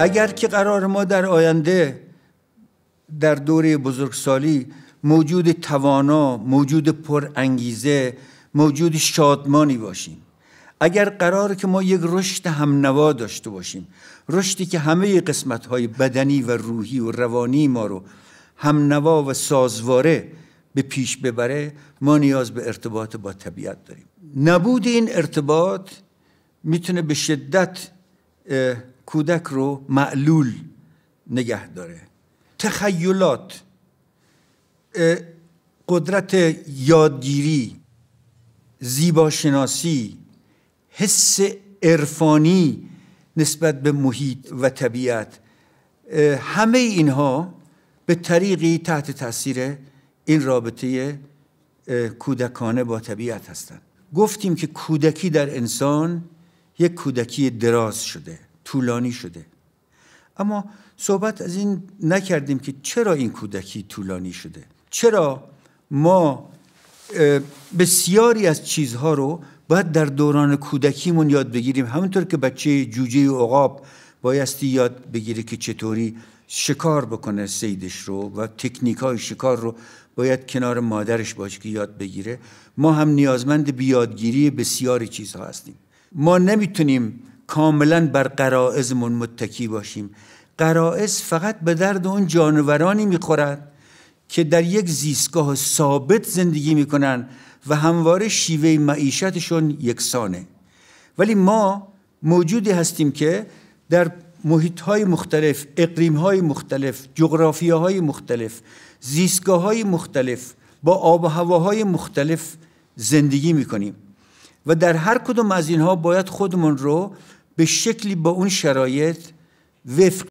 اگر که قرار ما در آینده در دوره بزرگسالی موجود توانا موجود پر انگیزه موجود شادمانی باشیم اگر قرار که ما یک رشد هم نوا داشته باشیم رشدی که همه قسمت های بدنی و روحی و روانی ما رو هم نوا و سازواره به پیش ببره ما نیاز به ارتباط با طبیعت داریم نبود این ارتباط میتونه به شدت کودک رو معلول نگه داره تخیلات قدرت یادگیری زیباشناسی حس عرفانی نسبت به محیط و طبیعت همه اینها به طریقی تحت تاثیر این رابطه کودکانه با طبیعت هستند گفتیم که کودکی در انسان یک کودکی دراز شده طولانی شده اما صحبت از این نکردیم که چرا این کودکی طولانی شده چرا ما بسیاری از چیزها رو باید در دوران کودکیمون یاد بگیریم همونطور که بچه جوجه و عقاب بایستی یاد بگیره که چطوری شکار بکنه سیدش رو و تکنیک های شکار رو باید کنار مادرش باشه که یاد بگیره ما هم نیازمند بیادگیری بسیاری چیزها هستیم ما نمیتونیم کاملا بر قرائزمون متکی باشیم قرائز فقط به درد اون جانورانی میخورد که در یک زیستگاه ثابت زندگی میکنن و همواره شیوه معیشتشون یکسانه ولی ما موجودی هستیم که در محیط های مختلف، اقلیم های مختلف، جغرافیاهای مختلف، زیستگاه های مختلف، با آب و هواهای مختلف زندگی میکنیم و در هر کدوم از اینها باید خودمون رو به شکلی با اون شرایط وفق